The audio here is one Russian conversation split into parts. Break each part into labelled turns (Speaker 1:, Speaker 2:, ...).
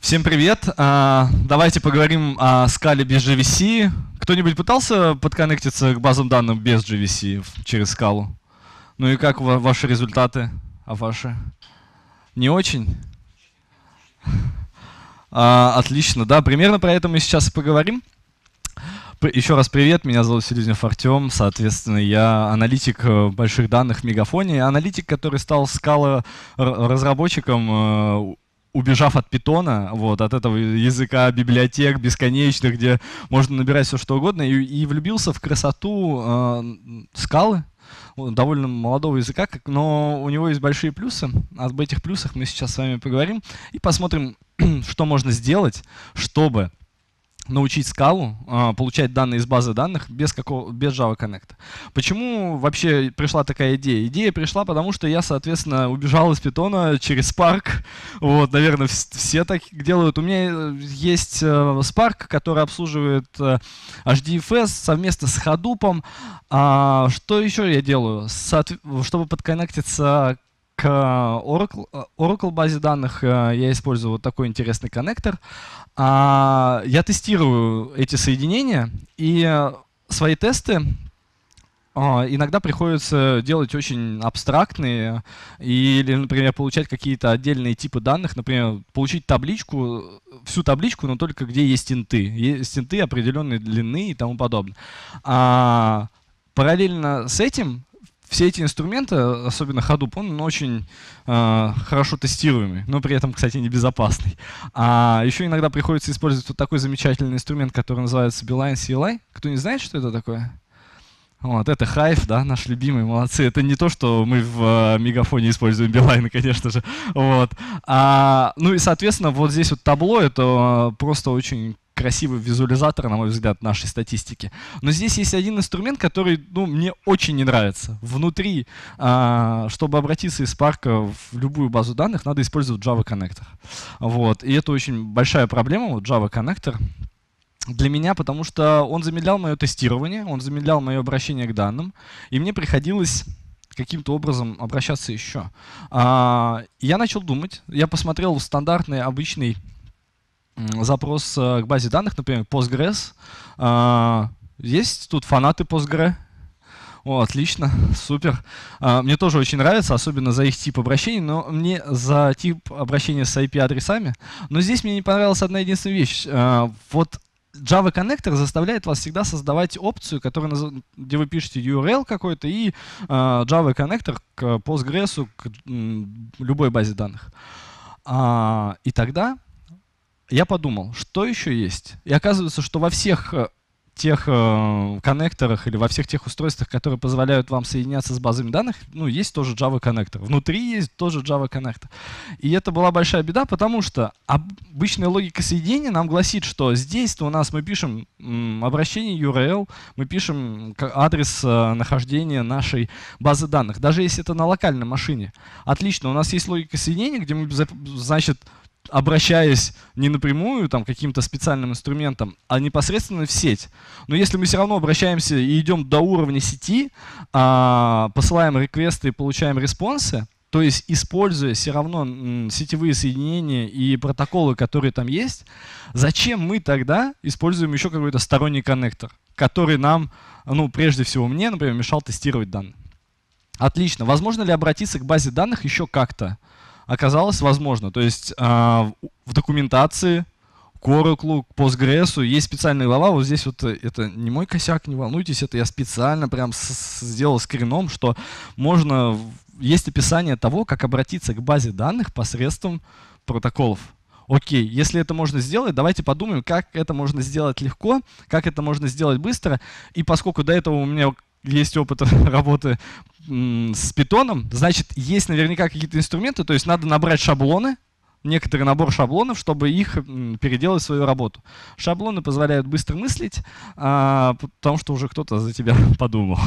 Speaker 1: Всем привет! А, давайте поговорим о скале без GVC. Кто-нибудь пытался подконнектиться к базам данных без GVC через скалу? Ну и как ваши результаты? А ваши? Не очень? А, отлично, да, примерно про это мы сейчас и поговорим. Еще раз привет, меня зовут Селезнев Артем, соответственно, я аналитик э, больших данных в Мегафоне, аналитик, который стал скала разработчиком э, убежав от питона, вот, от этого языка библиотек бесконечных, где можно набирать все что угодно, и, и влюбился в красоту э, скалы, довольно молодого языка, как, но у него есть большие плюсы. Об этих плюсах мы сейчас с вами поговорим и посмотрим, что можно сделать, чтобы научить скалу э, получать данные из базы данных без, какого, без Java Connect. Почему вообще пришла такая идея? Идея пришла, потому что я, соответственно, убежал из питона через Spark. Вот, наверное, все так делают. У меня э, есть э, Spark, который обслуживает э, HDFS совместно с Hadoop. А, что еще я делаю? Соотв... Чтобы подконнектиться к э, Oracle, э, Oracle базе данных э, я использую вот такой интересный коннектор. А, я тестирую эти соединения, и свои тесты иногда приходится делать очень абстрактные или, например, получать какие-то отдельные типы данных, например, получить табличку, всю табличку, но только где есть инты. Есть инты определенной длины и тому подобное. А, параллельно с этим все эти инструменты, особенно Hadoop, он очень э, хорошо тестируемый, но при этом, кстати, небезопасный. А еще иногда приходится использовать вот такой замечательный инструмент, который называется Beeline CLI. Кто не знает, что это такое? Вот, это Hive, да, наш любимый, молодцы. Это не то, что мы в э, мегафоне используем билайны, конечно же. Вот. А, ну и, соответственно, вот здесь вот табло, это просто очень красивый визуализатор, на мой взгляд, нашей статистики. Но здесь есть один инструмент, который ну, мне очень не нравится. Внутри, а, чтобы обратиться из Spark в любую базу данных, надо использовать Java Connector. Вот. И это очень большая проблема, вот Java Connector для меня, потому что он замедлял мое тестирование, он замедлял мое обращение к данным, и мне приходилось каким-то образом обращаться еще. А, я начал думать, я посмотрел стандартный обычный запрос э, к базе данных, например, Postgres. А, есть тут фанаты Postgres? О, отлично, супер. А, мне тоже очень нравится, особенно за их тип обращений, но мне за тип обращения с IP-адресами. Но здесь мне не понравилась одна единственная вещь. А, вот Java Connector заставляет вас всегда создавать опцию, которая, где вы пишете URL какой-то и Java Connector к Postgres, к любой базе данных. И тогда я подумал, что еще есть? И оказывается, что во всех э, тех э, коннекторах или во всех тех устройствах, которые позволяют вам соединяться с базами данных, ну, есть тоже Java коннектор. Внутри есть тоже Java коннектор. И это была большая беда, потому что обычная логика соединения нам гласит, что здесь-то у нас мы пишем обращение URL, мы пишем адрес э, нахождения нашей базы данных, даже если это на локальной машине. Отлично, у нас есть логика соединения, где мы, значит, обращаясь не напрямую там, каким-то специальным инструментом, а непосредственно в сеть. Но если мы все равно обращаемся и идем до уровня сети, а, посылаем реквесты и получаем респонсы, то есть используя все равно сетевые соединения и протоколы, которые там есть, зачем мы тогда используем еще какой-то сторонний коннектор, который нам, ну, прежде всего мне, например, мешал тестировать данные? Отлично. Возможно ли обратиться к базе данных еще как-то? оказалось возможно. То есть а, в документации к Oracle, к Postgres есть специальная глава. Вот здесь вот э, это не мой косяк, не волнуйтесь, это я специально прям сделал скрином, что можно есть описание того, как обратиться к базе данных посредством протоколов. Окей, если это можно сделать, давайте подумаем, как это можно сделать легко, как это можно сделать быстро. И поскольку до этого у меня есть опыт работы с питоном, значит, есть наверняка какие-то инструменты, то есть надо набрать шаблоны, некоторый набор шаблонов, чтобы их переделать в свою работу. Шаблоны позволяют быстро мыслить, а, потому что уже кто-то за тебя подумал.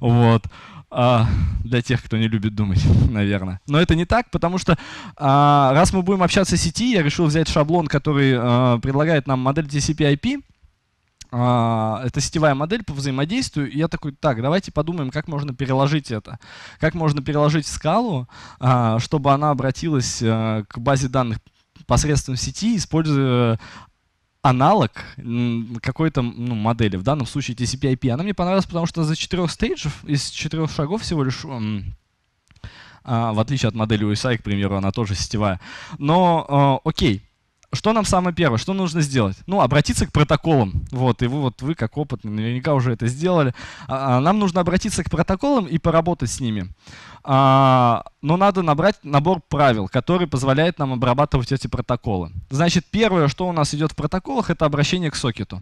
Speaker 1: Вот. А, для тех, кто не любит думать, наверное. Но это не так, потому что а, раз мы будем общаться в сети, я решил взять шаблон, который а, предлагает нам модель TCP-IP. А, это сетевая модель по взаимодействию. И я такой, так, давайте подумаем, как можно переложить это. Как можно переложить скалу, а, чтобы она обратилась э, к базе данных посредством сети, используя аналог какой-то ну, модели, в данном случае TCP-IP. Она мне понравилась, потому что за четырех стейджев, из четырех шагов всего лишь а, в отличие от модели USI, к примеру, она тоже сетевая. Но э, окей, что нам самое первое, что нужно сделать? Ну, обратиться к протоколам. Вот, и вы, вот, вы как опытный наверняка уже это сделали. А, а, нам нужно обратиться к протоколам и поработать с ними. А, но надо набрать набор правил, который позволяет нам обрабатывать эти протоколы. Значит, первое, что у нас идет в протоколах, это обращение к сокету.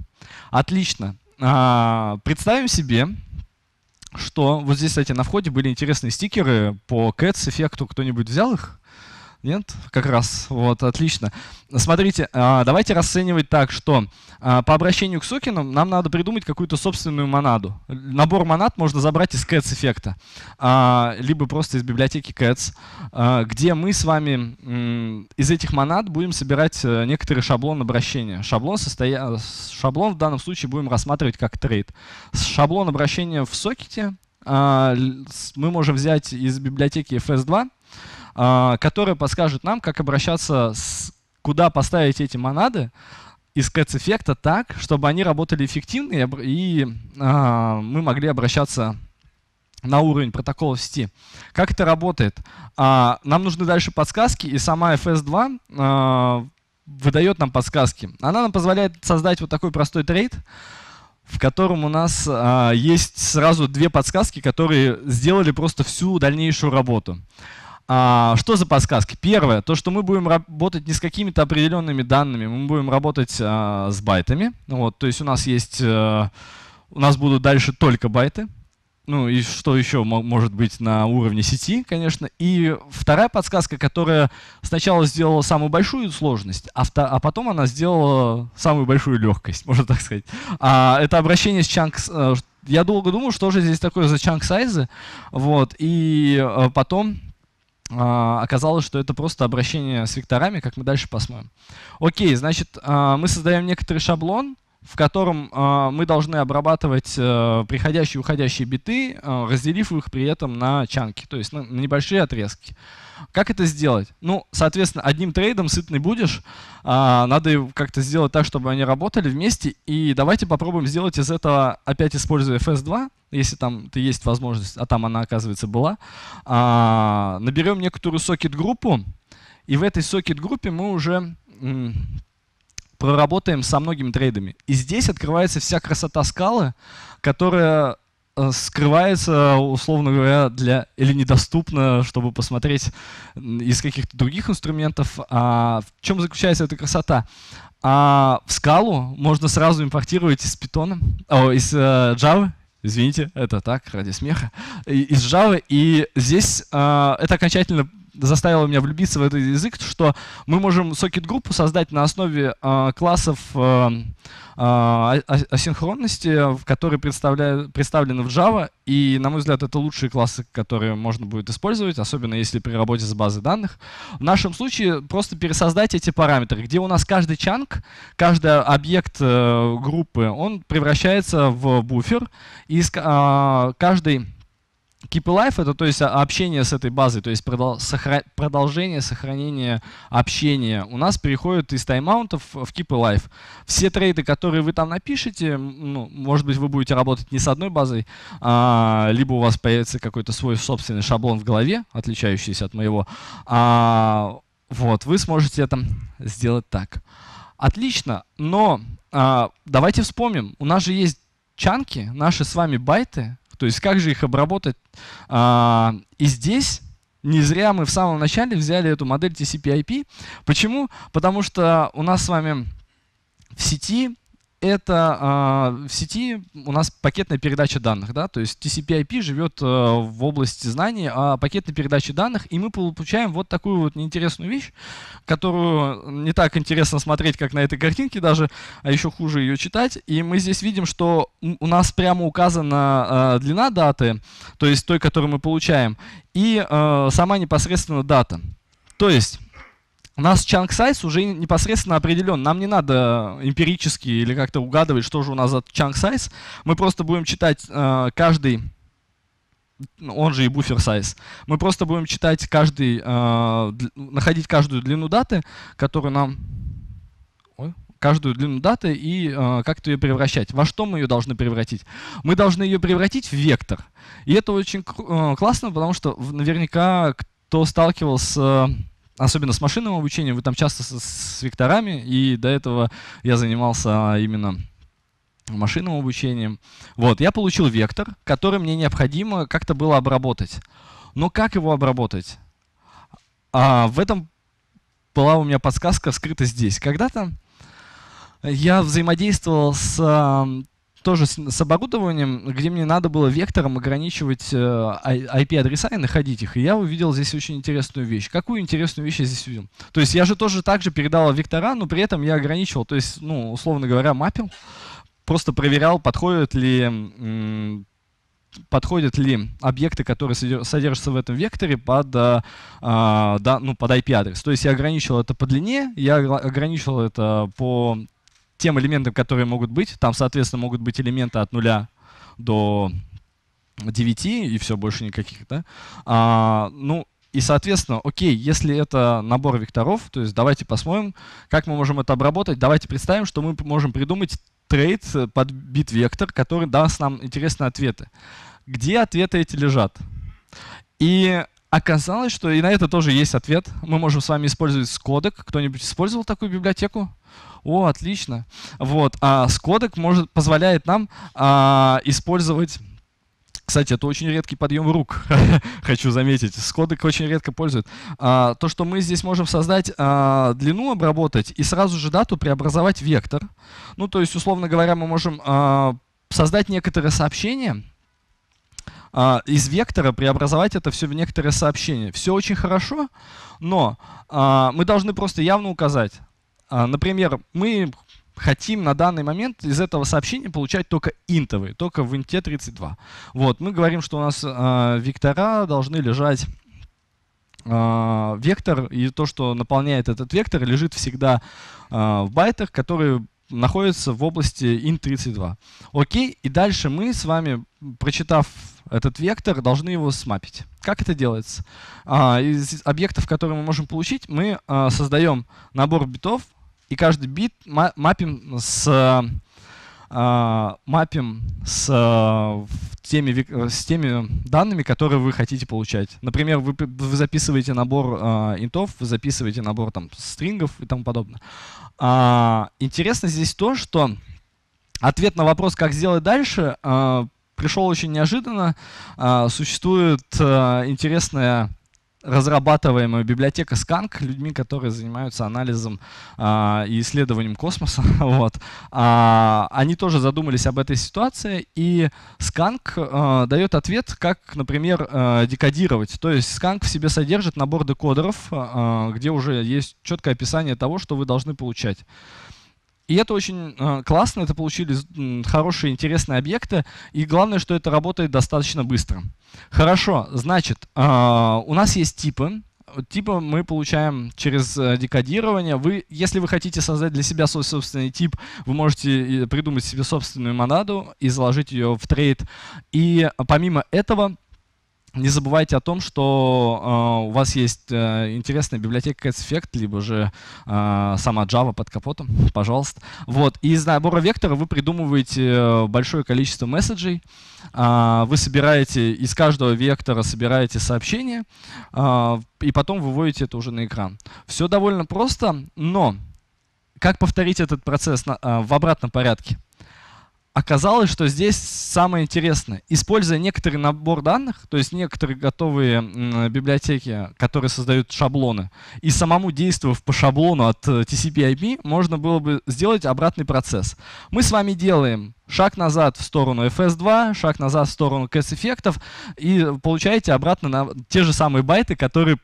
Speaker 1: Отлично. А, представим себе, что вот здесь, кстати, на входе были интересные стикеры по CATS эффекту. Кто-нибудь взял их? Нет? Как раз. Вот, отлично. Смотрите, а, давайте расценивать так, что а, по обращению к сокинам нам надо придумать какую-то собственную монаду. Набор монад можно забрать из cats-эффекта, либо просто из библиотеки cats, а, где мы с вами из этих монад будем собирать э, некоторый шаблон обращения. Шаблон, состоя... шаблон в данном случае будем рассматривать как трейд. Шаблон обращения в сокете мы можем взять из библиотеки FS2, а, которые подскажут нам, как обращаться, с, куда поставить эти монады из кэц-эффекта так, чтобы они работали эффективно и, и а, мы могли обращаться на уровень протокола в сети. Как это работает? А, нам нужны дальше подсказки, и сама FS2 выдает нам подсказки. Она нам позволяет создать вот такой простой трейд, в котором у нас а, есть сразу две подсказки, которые сделали просто всю дальнейшую работу. А, что за подсказки? Первое, то, что мы будем работать не с какими-то определенными данными, мы будем работать а, с байтами. Вот, то есть у нас есть, а, у нас будут дальше только байты. Ну и что еще может быть на уровне сети, конечно. И вторая подсказка, которая сначала сделала самую большую сложность, а, а потом она сделала самую большую легкость, можно так сказать. А, это обращение с чанк э, я долго думал, что же здесь такое за чанк сайзы. Вот, и э, потом а, оказалось, что это просто обращение с векторами, как мы дальше посмотрим. Окей, значит, а, мы создаем некоторый шаблон, в котором а, мы должны обрабатывать э, приходящие и уходящие биты, разделив их при этом на чанки, то есть на небольшие отрезки. Как это сделать? Ну, соответственно, одним трейдом сыт не будешь. надо как-то сделать так, чтобы они работали вместе. И давайте попробуем сделать из этого, опять используя FS2, если там ты есть возможность, а там она, оказывается, была, а, наберем некоторую сокет-группу, и в этой сокет-группе мы уже проработаем со многими трейдами. И здесь открывается вся красота скалы, которая э, скрывается, условно говоря, для или недоступна, чтобы посмотреть из каких-то других инструментов. А в чем заключается эта красота? А в скалу можно сразу импортировать из Python, о, из э, Java, Извините, это так, ради смеха, из Java. И здесь э, это окончательно заставило меня влюбиться в этот язык, что мы можем сокет-группу создать на основе э, классов э, э, асинхронности, которые представлены в Java, и, на мой взгляд, это лучшие классы, которые можно будет использовать, особенно если при работе с базой данных. В нашем случае просто пересоздать эти параметры, где у нас каждый чанк, каждый объект э, группы, он превращается в буфер, и каждый Keep Alive — это то есть общение с этой базой, то есть продолжение, сохранение общения. У нас переходит из таймаунтов в Keep Alive. Все трейды, которые вы там напишете, ну, может быть, вы будете работать не с одной базой, а, либо у вас появится какой-то свой собственный шаблон в голове, отличающийся от моего. А, вот, вы сможете это сделать так. Отлично, но а, давайте вспомним, у нас же есть чанки, наши с вами байты, то есть как же их обработать? А, и здесь не зря мы в самом начале взяли эту модель TCP/IP. Почему? Потому что у нас с вами в сети это э, в сети у нас пакетная передача данных, да, то есть TCP/IP живет э, в области знаний о а пакетной передаче данных, и мы получаем вот такую вот неинтересную вещь, которую не так интересно смотреть, как на этой картинке даже, а еще хуже ее читать. И мы здесь видим, что у нас прямо указана э, длина даты, то есть той, которую мы получаем, и э, сама непосредственно дата. То есть у нас чанг сайз уже непосредственно определен. Нам не надо эмпирически или как-то угадывать, что же у нас за чанг сайз. Мы просто будем читать э, каждый, он же и буфер сайз. Мы просто будем читать каждый, э, находить каждую длину даты, которую нам... каждую длину даты и э, как-то ее превращать. Во что мы ее должны превратить? Мы должны ее превратить в вектор. И это очень э, классно, потому что наверняка кто сталкивался особенно с машинным обучением, вы там часто с, с векторами, и до этого я занимался а, именно машинным обучением. Вот, я получил вектор, который мне необходимо как-то было обработать. Но как его обработать? А, в этом была у меня подсказка скрыта здесь. Когда-то я взаимодействовал с а, тоже с, с оборудованием, где мне надо было вектором ограничивать э, IP-адреса а, и находить их. И я увидел здесь очень интересную вещь. Какую интересную вещь я здесь увидел? То есть я же тоже так же передал вектора, но при этом я ограничивал, то есть, ну, условно говоря, мапил, просто проверял, подходят ли подходят ли объекты, которые содержатся в этом векторе под, э, а, да, ну, под IP-адрес. То есть я ограничил это по длине, я ограничил это по тем элементам, которые могут быть. Там, соответственно, могут быть элементы от 0 до 9 и все, больше никаких. Да? А, ну, и, соответственно, окей, если это набор векторов, то есть давайте посмотрим, как мы можем это обработать. Давайте представим, что мы можем придумать трейд под бит-вектор, который даст нам интересные ответы. Где ответы эти лежат? И оказалось, что и на это тоже есть ответ. Мы можем с вами использовать скодек. Кто-нибудь использовал такую библиотеку? О, отлично. Вот. А Скодек может, позволяет нам а, использовать кстати, это очень редкий подъем рук, хочу заметить. Скодек очень редко пользует. А, то, что мы здесь можем создать а, длину, обработать и сразу же дату преобразовать вектор. Ну, то есть, условно говоря, мы можем а, создать некоторое сообщение, а, из вектора преобразовать это все в некоторое сообщение. Все очень хорошо, но а, мы должны просто явно указать, а, например, мы хотим на данный момент из этого сообщения получать только интовые, только в инте 32. Вот, мы говорим, что у нас э, вектора должны лежать э, вектор, и то, что наполняет этот вектор, лежит всегда э, в байтах, которые находятся в области int32. Окей, и дальше мы с вами, прочитав этот вектор, должны его смапить. Как это делается? Из объектов, которые мы можем получить, мы создаем набор битов, и каждый бит мапим с а, мапим с а, теми, э, с теми данными, которые вы хотите получать. Например, вы, вы записываете набор а, интов, вы записываете набор там, стрингов и тому подобное. интересно здесь то, что ответ на вопрос, как сделать дальше, пришел очень неожиданно. существует интересная разрабатываемая библиотека Skank людьми, которые занимаются анализом а, и исследованием космоса. вот. а, они тоже задумались об этой ситуации, и Skank а, дает ответ, как, например, а, декодировать. То есть Skank в себе содержит набор декодеров, а, где уже есть четкое описание того, что вы должны получать. И это очень э, классно, это получились хорошие, интересные объекты, и главное, что это работает достаточно быстро. Хорошо, значит, а, у нас есть типы, типа мы получаем через э, декодирование. Вы, если вы хотите создать для себя свой собственный тип, вы можете э, придумать себе собственную монаду и заложить ее в трейд. И помимо этого не забывайте о том, что э, у вас есть э, интересная библиотека CatsEffect, либо же э, сама Java под капотом, пожалуйста. Вот. И из набора вектора вы придумываете э, большое количество месседжей. Э, вы собираете из каждого вектора собираете сообщение, э, и потом выводите это уже на экран. Все довольно просто, но как повторить этот процесс на, э, в обратном порядке? Оказалось, что здесь самое интересное. Используя некоторый набор данных, то есть некоторые готовые библиотеки, которые создают шаблоны, и самому действовав по шаблону от э, TCP-IP, можно было бы сделать обратный процесс. Мы с вами делаем шаг назад в сторону FS2, шаг назад в сторону CAS-эффектов, и получаете обратно на те же самые байты, которые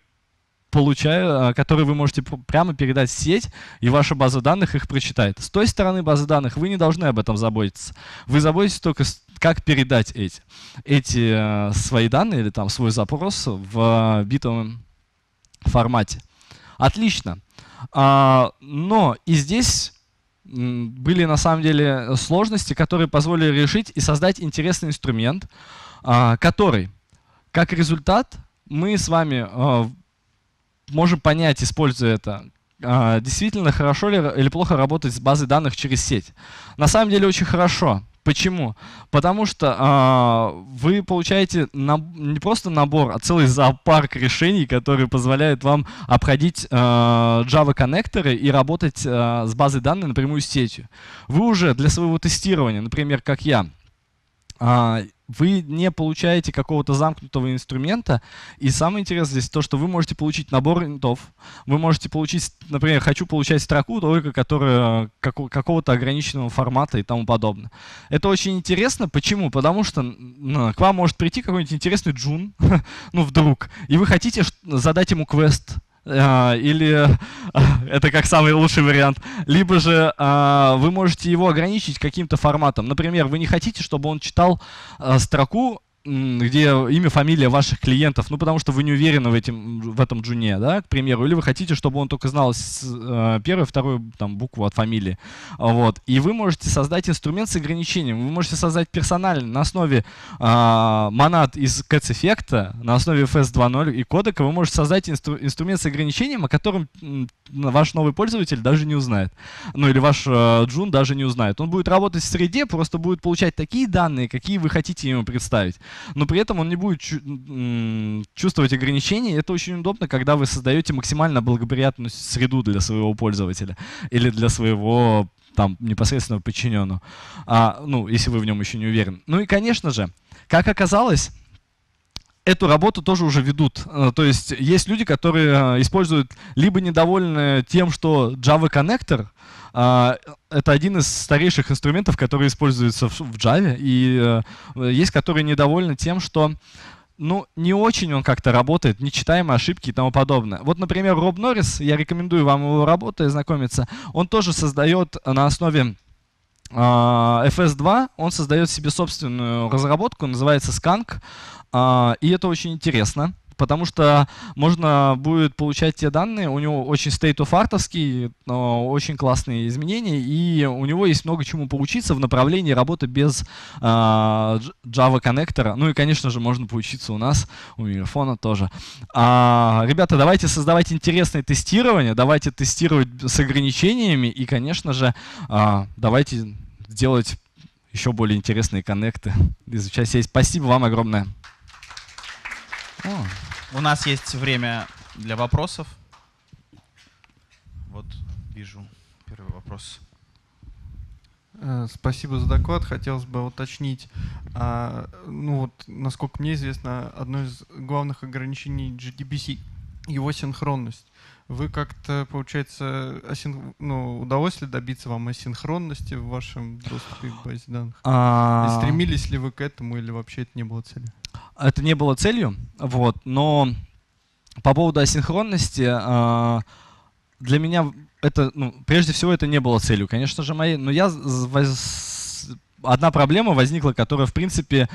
Speaker 1: получаю, а, которые вы можете прямо передать в сеть, и ваша база данных их прочитает. С той стороны базы данных вы не должны об этом заботиться. Вы заботитесь только, как передать эти, эти э, свои данные или там свой запрос в э, битовом формате. Отлично. А, но и здесь были на самом деле сложности, которые позволили решить и создать интересный инструмент, а, который, как результат, мы с вами э, можем понять, используя это, а, действительно хорошо ли или плохо работать с базой данных через сеть. На самом деле очень хорошо. Почему? Потому что э, вы получаете на, не просто набор, а целый зоопарк решений, которые позволяют вам обходить э, а, Java-коннекторы и работать э, с базой данных напрямую с сетью. Вы уже для своего тестирования, например, как я, э, вы не получаете какого-то замкнутого инструмента. И самое интересное здесь то, что вы можете получить набор интов. Вы можете получить, например, хочу получать строку только которая какого-то ограниченного формата и тому подобное. Это очень интересно. Почему? Потому что к вам может прийти какой-нибудь интересный джун, ну вдруг, и вы хотите задать ему квест, а, или это как самый лучший вариант, либо же а, вы можете его ограничить каким-то форматом. Например, вы не хотите, чтобы он читал а, строку где имя, фамилия ваших клиентов, ну потому что вы не уверены в, этим, в этом джуне, да, к примеру, или вы хотите, чтобы он только знал с э, первую, вторую там, букву от фамилии. А вот. И вы можете создать инструмент с ограничением, вы можете создать персональный на основе э, а, монад из Cats эффекта на основе FS 2.0 и кодека вы можете создать инстру инструмент с ограничением, о котором ваш новый пользователь даже не узнает. Ну или ваш э, джун даже не узнает. Он будет работать в среде, просто будет получать такие данные, какие вы хотите ему представить но при этом он не будет чу- чувствовать ограничений. Это очень удобно, когда вы создаете максимально благоприятную среду для своего пользователя или для своего там непосредственного подчиненного, а, ну, если вы в нем еще не уверен. Ну и, конечно же, как оказалось, эту работу тоже уже ведут. Э, то есть есть люди, которые э, используют, либо недовольны тем, что Java Connector э, — это один из старейших инструментов, который используется в Java, и есть, которые недовольны тем, что ну, не очень он как-то работает, нечитаемые ошибки и тому подобное. Вот, например, Роб Норрис, я рекомендую вам его работу ознакомиться. он тоже создает на основе а, FS2, он создает себе собственную разработку, называется Skunk, а, и это очень интересно, потому что можно будет получать те данные, у него очень state of art очень классные изменения, и у него есть много чему поучиться в направлении работы без а, Java коннектора. Ну и, конечно же, можно поучиться у нас, у Мегафона тоже. Ребята, давайте создавать интересные тестирования давайте тестировать с ограничениями, и, конечно же, давайте делать еще более интересные коннекты, изучать сеть. Спасибо вам огромное. О. У нас есть время для вопросов. Вот вижу первый вопрос. Э, спасибо за доклад. Хотелось бы уточнить, а, ну вот, насколько мне известно, одно из главных ограничений GDBC — его синхронность. Вы как-то, получается, асин... ну, удалось ли добиться вам асинхронности в вашем доступе к базе данных? А... И стремились ли вы к этому или вообще это не было целью? Это не было целью, вот, но по поводу асинхронности, а, для меня это, ну, прежде всего, это не было целью, конечно же, моей, но я, одна проблема возникла, которая, в принципе,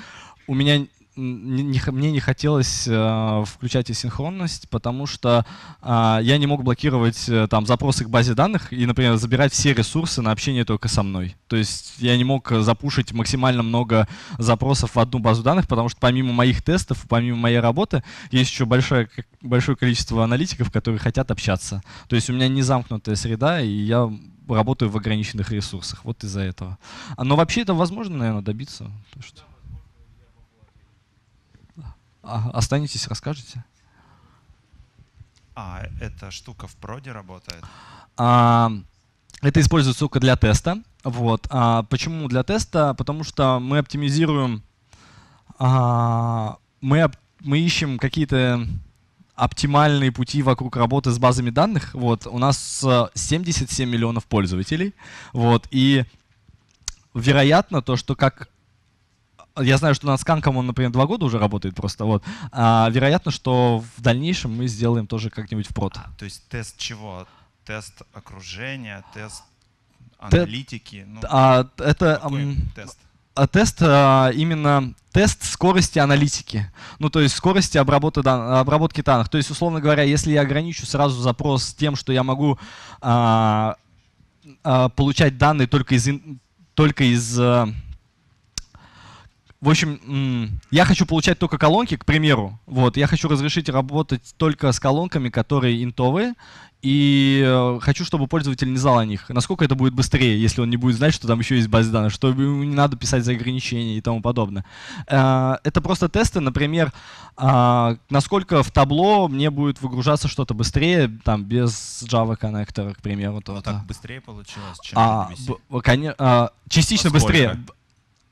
Speaker 1: у меня не, мне не хотелось э, включать и синхронность, потому что э, я не мог блокировать э, там запросы к базе данных и, например, забирать все ресурсы на общение только со мной. То есть я не мог э, запушить максимально много запросов в одну базу данных, потому что помимо моих тестов, помимо моей работы, есть еще большое, большое количество аналитиков, которые хотят общаться. То есть у меня не замкнутая среда, и я работаю в ограниченных ресурсах. Вот из-за этого. А, но вообще это возможно, наверное, добиться. То, что... А, останетесь, расскажете? А, эта штука в проде работает? А, это используется только для теста. Вот. А почему для теста? Потому что мы оптимизируем, а, мы, мы ищем какие-то оптимальные пути вокруг работы с базами данных. Вот. У нас 77 э, миллионов пользователей. Вот. И вероятно то, что как я знаю, что над сканком он, например, два года уже работает просто, вот. А, вероятно, что в дальнейшем мы сделаем тоже как-нибудь в прод. А, то есть тест чего? Тест окружения, тест аналитики? Ну, а, это тест? А, тест а, именно тест скорости аналитики, ну то есть скорости обработки, дан обработки данных. То есть, условно говоря, если я ограничу сразу запрос тем, что я могу а, а, получать данные только из, только из а, в общем, я хочу получать только колонки, к примеру. Вот, я хочу разрешить работать только с колонками, которые интовые, и э, хочу, чтобы пользователь не знал о них. Насколько это будет быстрее, если он не будет знать, что там еще есть база данных, что ему не надо писать за ограничения и тому подобное. Э, это просто тесты, например, а, насколько в табло мне будет выгружаться что-то быстрее, там, без Java коннектора, к примеру. То так быстрее получилось, чем а, конечно, а, Частично Поскольку? быстрее.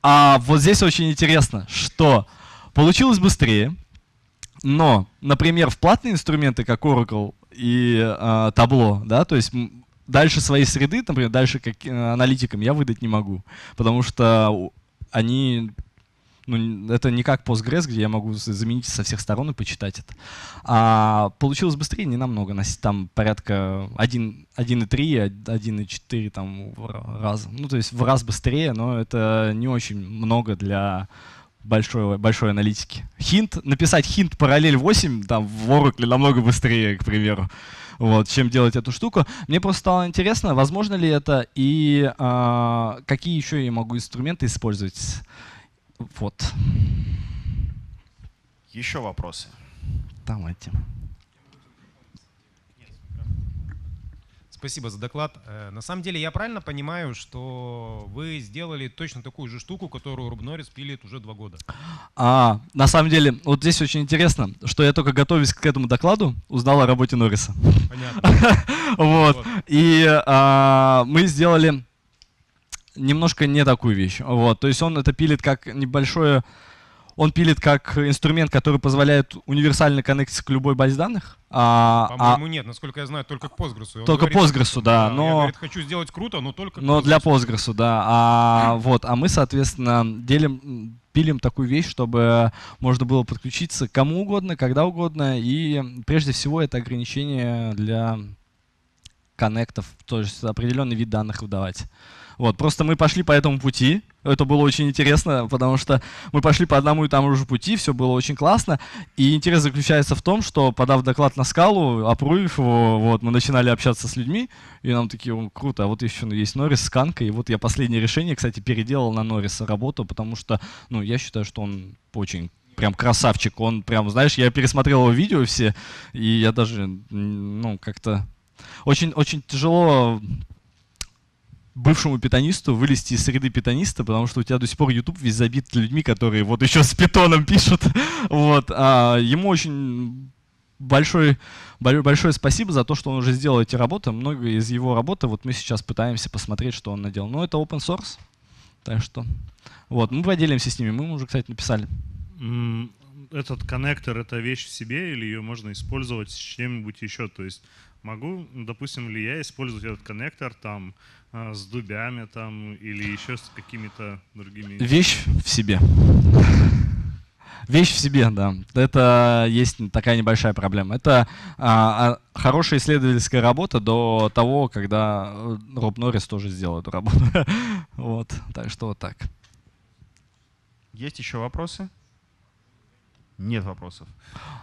Speaker 1: А вот здесь очень интересно, что получилось быстрее, но, например, в платные инструменты, как Oracle и э, Tableau, да, то есть дальше своей среды, например, дальше как, э, аналитикам я выдать не могу, потому что они ну, это не как Postgres, где я могу заменить со всех сторон и почитать это. А получилось быстрее не намного, там порядка 1,3, 1,4 там раз, Ну, то есть в раз быстрее, но это не очень много для большой, большой аналитики. Хинт, написать хинт параллель 8 там, в Oracle намного быстрее, к примеру, вот, чем делать эту штуку. Мне просто стало интересно, возможно ли это и э, какие еще я могу инструменты использовать вот. Еще вопросы? Давайте. Спасибо за доклад. Э, на самом деле я правильно понимаю, что вы сделали точно такую же штуку, которую Рубнорис пилит уже два года? А, на самом деле, вот здесь очень интересно, что я только готовясь к этому докладу, узнал о работе Норриса. Понятно. Вот. И а, мы сделали немножко не такую вещь. Вот, то есть он это пилит как небольшое, он пилит как инструмент, который позволяет универсально коннектиться к любой базе данных. А, По-моему, а, нет, насколько я знаю, только к Postgres. Он только говорит, Postgres, да. Но, я, говорит, хочу сделать круто, но только Но для Postgres, да. А, вот, а мы, соответственно, делим, пилим такую вещь, чтобы можно было подключиться кому угодно, когда угодно. И прежде всего это ограничение для коннектов, то есть определенный вид данных выдавать. Вот, просто мы пошли по этому пути, это было очень интересно, потому что мы пошли по одному и тому же пути, все было очень классно. И интерес заключается в том, что подав доклад на скалу, опрувив его, вот, мы начинали общаться с людьми, и нам такие, круто, а вот еще есть Норрис с Канкой. И вот я последнее решение, кстати, переделал на Норриса работу, потому что, ну, я считаю, что он очень прям красавчик. Он прям, знаешь, я пересмотрел его видео все, и я даже, ну, как-то очень, очень тяжело бывшему питонисту вылезти из среды питониста, потому что у тебя до сих пор YouTube весь забит людьми, которые вот еще с питоном пишут. вот. А ему очень большой, большое спасибо за то, что он уже сделал эти работы. Много из его работы вот мы сейчас пытаемся посмотреть, что он наделал. Но это open source, так что вот, мы поделимся с ними. Мы уже, кстати, написали. Этот коннектор — это вещь в себе или ее можно использовать с чем-нибудь еще? То есть могу, ну, допустим, ли я использовать этот коннектор там а, с дубями там или еще с какими-то другими? Вещь в себе. Вещь в себе, да. Это есть такая небольшая проблема. Это а, а, хорошая исследовательская работа до того, когда э, Роб Норрис тоже сделал эту работу. вот, так что вот так. Есть еще вопросы? Нет вопросов.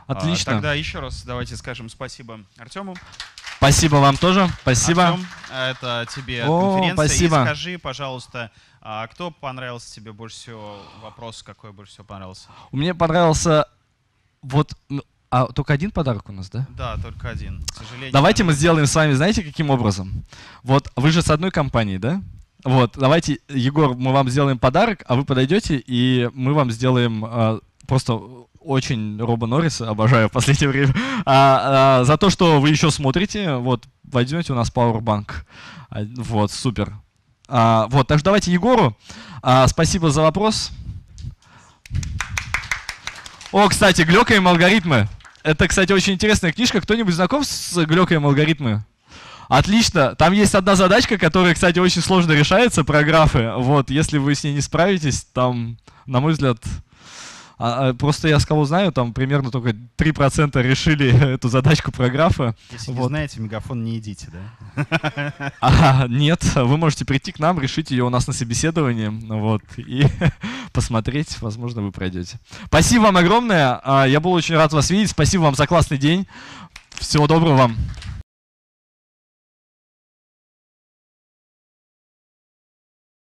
Speaker 1: А, Отлично. А, тогда еще раз давайте скажем спасибо Артему. Спасибо вам тоже. Спасибо. Артем, это тебе О, конференция. Спасибо. И скажи, пожалуйста, а кто понравился тебе больше всего? Вопрос какой больше всего понравился? У меня понравился вот ну, а только один подарок у нас, да? Да, только один. К сожалению. Давайте мы сделаем с вами, знаете, каким образом? Вот вы же с одной компанией, да? Вот, давайте, Егор, мы вам сделаем подарок, а вы подойдете, и мы вам сделаем а, просто очень Роба Норриса, обожаю в последнее время, а, а, за то, что вы еще смотрите, вот, возьмете у нас Powerbank. А, вот, супер. А, вот, так что давайте Егору. А, спасибо за вопрос. О, кстати, Глёкаем алгоритмы. Это, кстати, очень интересная книжка. Кто-нибудь знаком с Глёкаем алгоритмы? Отлично. Там есть одна задачка, которая, кстати, очень сложно решается про графы. Вот, если вы с ней не справитесь, там, на мой взгляд, а, а, просто я с кого знаю, там примерно только 3% решили эту задачку про графы. Если вот. не знаете, мегафон не идите, да? А, нет, вы можете прийти к нам, решить ее у нас на собеседовании, вот, и посмотреть, возможно, вы пройдете. Спасибо вам огромное, а, я был очень рад вас видеть, спасибо вам за классный день, всего доброго вам.